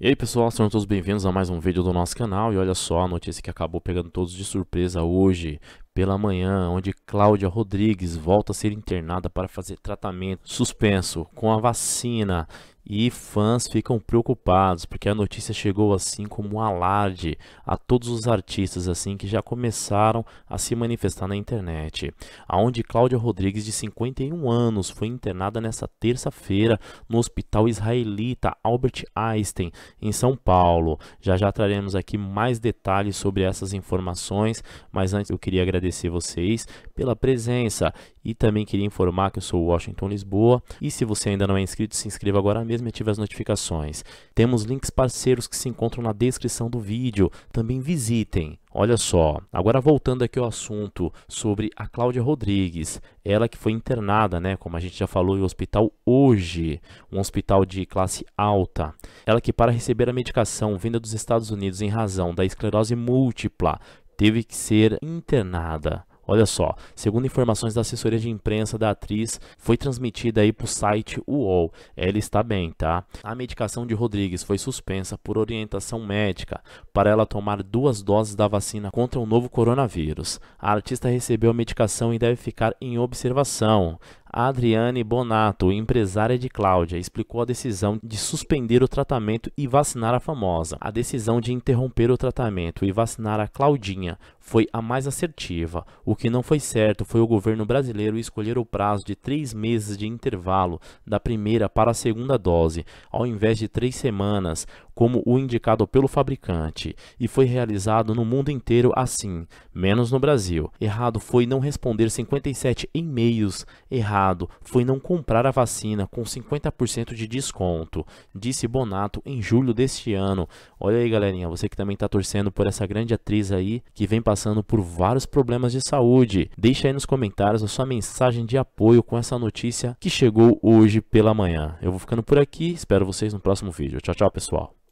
E aí pessoal, sejam todos bem-vindos a mais um vídeo do nosso canal E olha só a notícia que acabou pegando todos de surpresa hoje pela manhã, onde Cláudia Rodrigues volta a ser internada para fazer tratamento suspenso com a vacina e fãs ficam preocupados porque a notícia chegou assim como um alarde a todos os artistas assim que já começaram a se manifestar na internet. Aonde Cláudia Rodrigues de 51 anos foi internada nesta terça-feira no Hospital Israelita Albert Einstein em São Paulo. Já já traremos aqui mais detalhes sobre essas informações, mas antes eu queria agradecer vocês pela presença e também queria informar que eu sou Washington Lisboa. E se você ainda não é inscrito, se inscreva agora mesmo e ative as notificações. Temos links parceiros que se encontram na descrição do vídeo. Também visitem. Olha só, agora voltando aqui ao assunto sobre a Cláudia Rodrigues, ela que foi internada, né, como a gente já falou, em hospital hoje, um hospital de classe alta. Ela que para receber a medicação vinda dos Estados Unidos em razão da esclerose múltipla, teve que ser internada. Olha só, segundo informações da assessoria de imprensa da atriz, foi transmitida aí pro site UOL. Ela está bem, tá? A medicação de Rodrigues foi suspensa por orientação médica para ela tomar duas doses da vacina contra o novo coronavírus. A artista recebeu a medicação e deve ficar em observação. Adriane Bonato, empresária de Cláudia, explicou a decisão de suspender o tratamento e vacinar a famosa. A decisão de interromper o tratamento e vacinar a Claudinha foi a mais assertiva. O que não foi certo foi o governo brasileiro escolher o prazo de três meses de intervalo da primeira para a segunda dose, ao invés de três semanas, como o indicado pelo fabricante, e foi realizado no mundo inteiro assim, menos no Brasil. Errado foi não responder 57 e-mails, errado foi não comprar a vacina com 50% de desconto, disse Bonato em julho deste ano. Olha aí, galerinha, você que também está torcendo por essa grande atriz aí que vem passando por vários problemas de saúde. Deixa aí nos comentários a sua mensagem de apoio com essa notícia que chegou hoje pela manhã. Eu vou ficando por aqui, espero vocês no próximo vídeo. Tchau, tchau, pessoal.